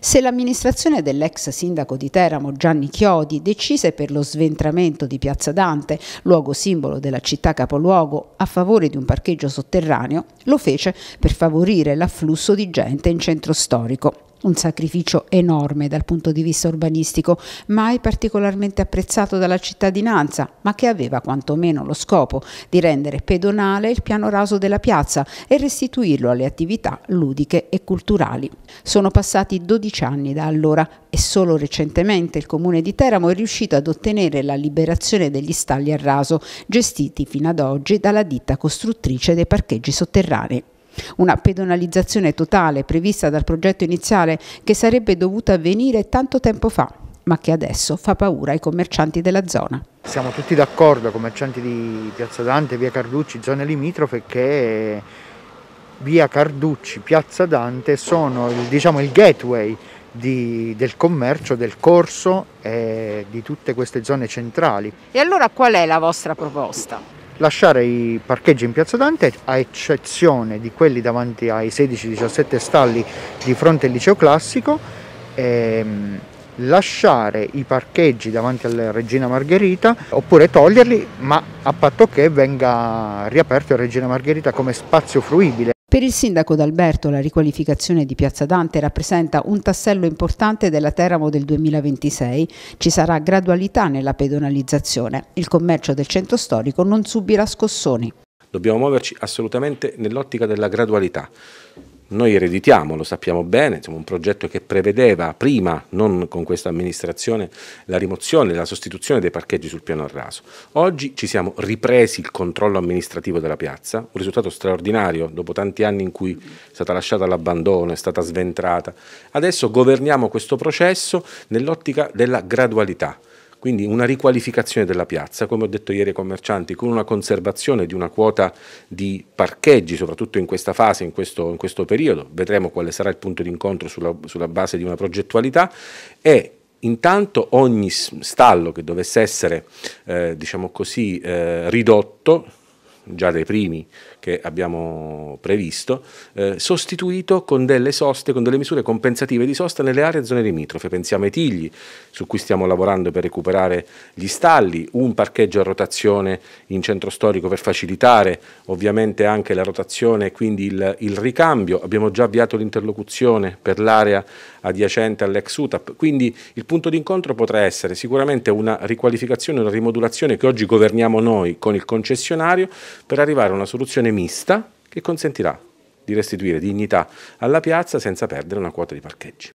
Se l'amministrazione dell'ex sindaco di Teramo Gianni Chiodi decise per lo sventramento di Piazza Dante, luogo simbolo della città capoluogo, a favore di un parcheggio sotterraneo, lo fece per favorire l'afflusso di gente in centro storico un sacrificio enorme dal punto di vista urbanistico, mai particolarmente apprezzato dalla cittadinanza, ma che aveva quantomeno lo scopo di rendere pedonale il piano raso della piazza e restituirlo alle attività ludiche e culturali. Sono passati 12 anni da allora e solo recentemente il comune di Teramo è riuscito ad ottenere la liberazione degli stalli a raso, gestiti fino ad oggi dalla ditta costruttrice dei parcheggi sotterranei. Una pedonalizzazione totale prevista dal progetto iniziale che sarebbe dovuta avvenire tanto tempo fa, ma che adesso fa paura ai commercianti della zona. Siamo tutti d'accordo, commercianti di Piazza Dante, Via Carducci, zone limitrofe, che Via Carducci, Piazza Dante sono il, diciamo, il gateway di, del commercio, del corso e di tutte queste zone centrali. E allora qual è la vostra proposta? lasciare i parcheggi in piazza Dante a eccezione di quelli davanti ai 16-17 stalli di fronte al liceo classico ehm, lasciare i parcheggi davanti alla Regina Margherita oppure toglierli ma a patto che venga riaperto il Regina Margherita come spazio fruibile per il sindaco D'Alberto la riqualificazione di Piazza Dante rappresenta un tassello importante della Teramo del 2026. Ci sarà gradualità nella pedonalizzazione. Il commercio del centro storico non subirà scossoni. Dobbiamo muoverci assolutamente nell'ottica della gradualità noi ereditiamo, lo sappiamo bene, insomma, un progetto che prevedeva prima, non con questa amministrazione, la rimozione, la sostituzione dei parcheggi sul piano raso. Oggi ci siamo ripresi il controllo amministrativo della piazza, un risultato straordinario dopo tanti anni in cui è stata lasciata all'abbandono, è stata sventrata. Adesso governiamo questo processo nell'ottica della gradualità. Quindi una riqualificazione della piazza, come ho detto ieri ai commercianti, con una conservazione di una quota di parcheggi, soprattutto in questa fase, in questo, in questo periodo, vedremo quale sarà il punto d'incontro sulla, sulla base di una progettualità, e intanto ogni stallo che dovesse essere eh, diciamo così, eh, ridotto già dai primi che abbiamo previsto, eh, sostituito con delle soste, con delle misure compensative di sosta nelle aree e zone limitrofe. Pensiamo ai tigli, su cui stiamo lavorando per recuperare gli stalli, un parcheggio a rotazione in centro storico per facilitare ovviamente anche la rotazione e quindi il, il ricambio. Abbiamo già avviato l'interlocuzione per l'area adiacente all'ex UTAP, quindi il punto d'incontro potrà essere sicuramente una riqualificazione, una rimodulazione che oggi governiamo noi con il concessionario, per arrivare a una soluzione mista che consentirà di restituire dignità alla piazza senza perdere una quota di parcheggi.